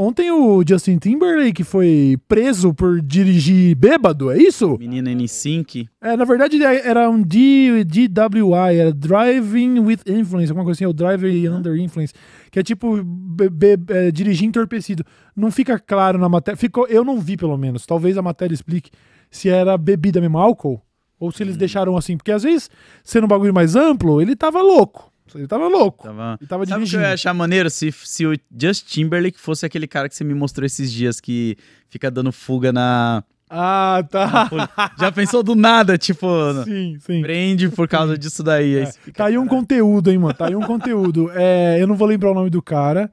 Ontem o Justin Timberlake foi preso por dirigir bêbado, é isso? Menina N5. É, na verdade é, era um D, DWI, era Driving with Influence, alguma coisa assim, o Driving Under Influence, que é tipo be, be, é, dirigir entorpecido. Não fica claro na matéria, ficou, eu não vi pelo menos, talvez a matéria explique se era bebida mesmo, álcool, ou se eles hum. deixaram assim, porque às vezes, sendo um bagulho mais amplo, ele tava louco. Ele tava louco. Tava... Ele tava Sabe o que eu ia achar maneiro? Se, se o Justin Timberlake fosse aquele cara que você me mostrou esses dias que fica dando fuga na. Ah, tá. Já pensou do nada, tipo. Sim, sim. Prende por causa sim. disso daí. É. fica, tá aí um conteúdo, hein, mano? Tá aí um conteúdo. É, eu não vou lembrar o nome do cara.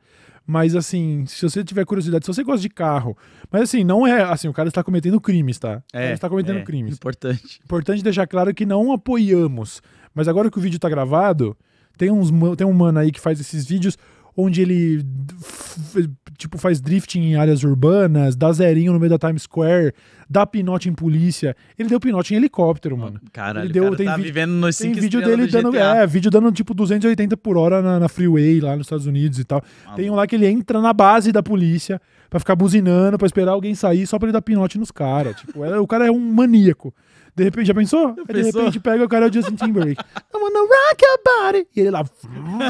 Mas assim, se você tiver curiosidade, se você gosta de carro, mas assim, não é assim, o cara está cometendo crimes, tá? É, ele está cometendo é, crimes. Importante. Importante deixar claro que não apoiamos. Mas agora que o vídeo está gravado, tem, uns, tem um mano aí que faz esses vídeos onde ele tipo faz drifting em áreas urbanas, dá zerinho no meio da Times Square, dá pinote em polícia. Ele deu pinote em helicóptero, mano. Caralho, ele deu, cara tem tá vivendo nos Tem vídeo dele dando, é, vídeo dando tipo 280 por hora na, na freeway lá nos Estados Unidos e tal. Maluco. Tem um lá que ele entra na base da polícia para ficar buzinando, para esperar alguém sair só para ele dar pinote nos caras. tipo, é, o cara é um maníaco. De repente, já pensou? de repente pega o cara é o Justin Timberlake. wanna rock your body. E ele lá.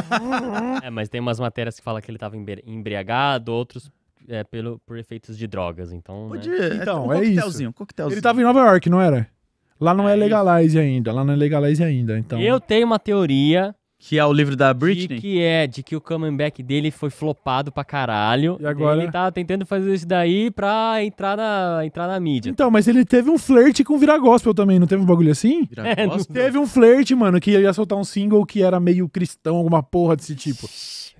é, mas tem umas matérias que fala que ele tava embriagado, outros é, pelo, por efeitos de drogas, então. Né? É então, é, um é isso. Coquetelzinho. Ele tava em Nova York, não era? Lá não é, é legalize ainda, lá não é legalize ainda, então. Eu tenho uma teoria que é o livro da Britney? De que é, de que o comeback dele foi flopado pra caralho. E agora? Ele tá tentando fazer isso daí pra entrar na, entrar na mídia. Então, mas ele teve um flerte com Vira gospel também, não teve um bagulho assim? é, não. Teve um flerte, mano, que ele ia soltar um single que era meio cristão, alguma porra desse tipo.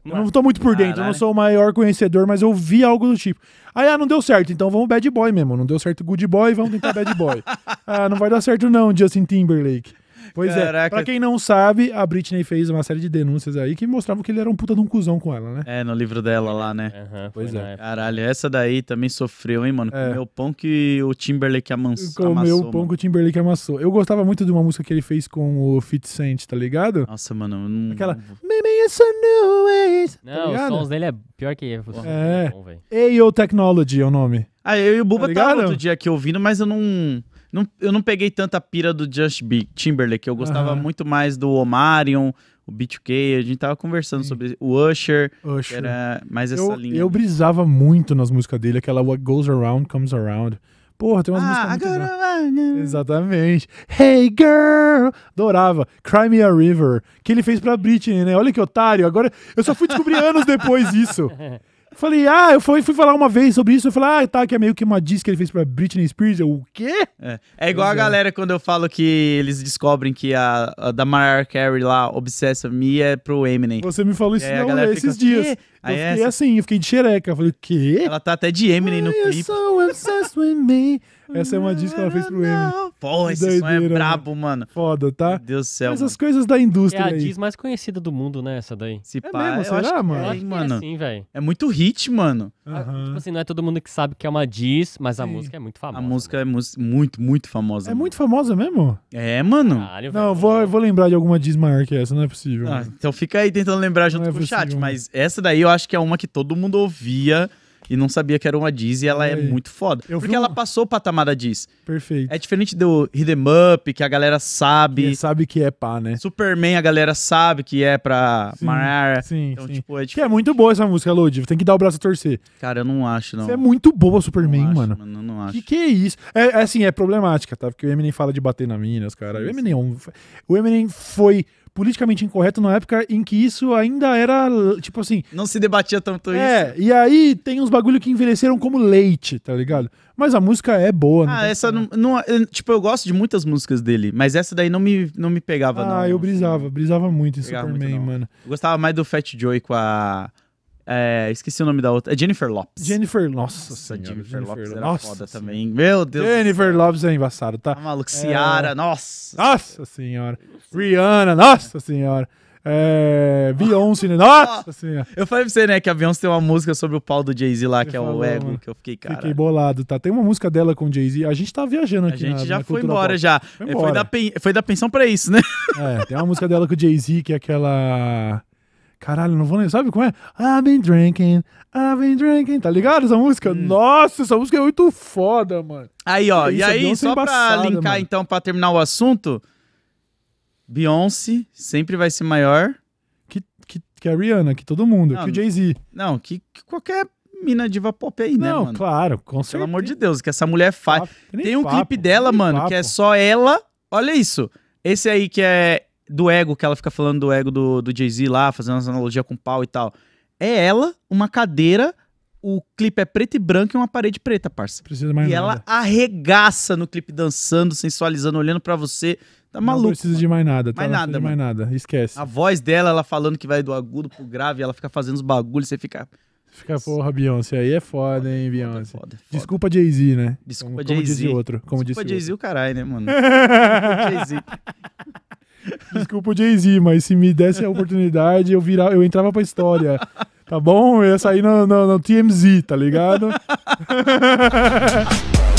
não é. tô muito por dentro, caralho. eu não sou o maior conhecedor, mas eu vi algo do tipo. Aí, ah, não deu certo, então vamos bad boy mesmo. Não deu certo good boy, vamos tentar bad boy. ah, não vai dar certo não, Justin Timberlake. Pois é. Caraca. é, pra quem não sabe, a Britney fez uma série de denúncias aí que mostravam que ele era um puta de um cuzão com ela, né? É, no livro dela lá, né? Uhum, pois é. Caralho, essa daí também sofreu, hein, mano? É. Comeu o pão que o Timberlake amassou. Comeu o pão mano. que o Timberlake amassou. Eu gostava muito de uma música que ele fez com o 50 Cent, tá ligado? Nossa, mano. Não... Aquela... Maybe it's a new ways. Tá não, tá os sons dele é pior que... É. é. AO Technology é o nome. Ah, eu e o Buba tá, tá outro dia aqui ouvindo, mas eu não... Não, eu não peguei tanta pira do Just Be Timberlake. Eu gostava uhum. muito mais do Omarion, o B2K. A gente tava conversando Sim. sobre o Usher. Usher. era mais essa eu, linha. Eu brisava muito nas músicas dele, aquela What Goes Around Comes Around. Porra, tem umas ah, músicas muito agora... Exatamente. Hey Girl! Adorava. Cry Me a River. Que ele fez pra Britney, né? Olha que otário. Agora, eu só fui descobrir anos depois isso. Falei, ah, eu fui, fui falar uma vez sobre isso. Eu falei, ah, tá, que é meio que uma diz que ele fez pra Britney Spears. Eu, o quê? É, é igual a é. galera quando eu falo que eles descobrem que a, a da Mariah Carey lá, Obsessa Me, é pro Eminem. Você me falou isso é, não, esses fica, dias. Eu é fiquei essa... assim, eu fiquei de xereca. Eu falei, o quê? Ela tá até de Eminem no clipe. Essa obsessed with me. Essa é uma disco que ela fez pro M. Porra, esse Doideira, som é né? brabo, mano. Foda, tá? Meu Deus do céu. Essas mano. coisas da indústria. É a diz mais conhecida do mundo, né? Essa daí. Se é pá, mesmo, será, mano? É, mano. Assim, é, assim, é, muito hit, mano. Uh -huh. Tipo assim, não é todo mundo que sabe que é uma diz, mas a música é muito famosa. A música mano. Né? é muito, muito famosa. É mano. muito famosa mesmo? É, mano. Caralho, não, eu vou, vou lembrar de alguma diz maior que essa, não é possível. Ah, então fica aí tentando lembrar junto não é com o chat, mas essa daí eu acho que é uma que todo mundo ouvia e não sabia que era uma Diz e ela é, é muito foda. Eu porque ela passou o patamar da Diz. Perfeito. É diferente do Rhythm Up, que a galera sabe. Que é, sabe que é pá, né? Superman, a galera sabe que é pra sim, Sim, então, sim. Tipo, é que é muito boa essa música, Lud. Tem que dar o braço a torcer. Cara, eu não acho, não. Você é muito boa, Superman, não acho, mano. mano. Não acho. Que que é isso? É, é, assim, é problemática, tá? Porque o Eminem fala de bater na mina, os caras. O Eminem, é o Eminem foi politicamente incorreto na época em que isso ainda era, tipo assim. Não se debatia tanto é, isso. É, e aí tem uns bagulho que envelheceram como leite, tá ligado? Mas a música é boa, né? Ah, essa não, não, Tipo, eu gosto de muitas músicas dele, mas essa daí não me, não me pegava, ah, não. Ah, eu brisava, brisava muito em Superman, muito, mano. Eu gostava mais do Fat Joy com a. É, esqueci o nome da outra. É Jennifer Lopes. Jennifer, nossa senhora. Jennifer, Jennifer Lopes era nossa foda senhora. também. Meu Deus. Jennifer Lopes é embaçado, tá? A tá maluco, Ciara, é... nossa. Nossa senhora. Rihanna, nossa senhora. É... Beyoncé, né? Nossa senhora. Eu falei pra você, né, que a Beyoncé tem uma música sobre o pau do Jay-Z lá, que é o ego, mano. que eu fiquei, cara. Fiquei bolado, tá? Tem uma música dela com o Jay-Z. A gente tá viajando aqui. A gente na, já na foi, embora, pop. já. foi embora, Foi, da, pen... foi da pensão pra isso, né? É, tem uma música dela com o Jay-Z, que é aquela. Caralho, não vou nem. Sabe como é? I've been drinking, I've been drinking. Tá ligado essa música? Hum. Nossa, essa música é muito foda, mano. Aí, ó. Isso, e é aí, só embaçada, pra linkar, mano. então, pra terminar o assunto. Beyoncé sempre vai ser maior. Que, que, que a Rihanna, que todo mundo, não, que o Jay-Z. Não, que, que, qualquer mina diva pop aí, né, não, mano? claro, com certeza. Pelo amor de Deus, que essa mulher é faz. Tem, tem um papo, clipe dela, mano, papo. que é só ela. Olha isso. Esse aí que é do ego, que ela fica falando do ego do, do Jay-Z lá, fazendo as analogias com o pau e tal. É ela, uma cadeira, o clipe é preto e branco e uma parede preta, parça. Precisa mais e nada. ela arregaça no clipe dançando, sensualizando, olhando para você. Tá maluco. Não precisa mano. de mais nada, tá? Mais não mais nada. Esquece. A voz dela, ela falando que vai do agudo pro grave, ela fica fazendo os bagulhos, você fica Fica, porra, Beyoncé, aí é foda, hein, Beyoncé. Foda, foda, Desculpa Jay-Z, né? Desculpa Jay-Z. Como, Jay como disse outro. Como Desculpa Jay-Z o caralho, né, mano? Jay-Z. Desculpa o Jay-Z, mas se me desse a oportunidade, eu, virava, eu entrava pra história. Tá bom? Eu ia sair no, no, no TMZ, tá ligado?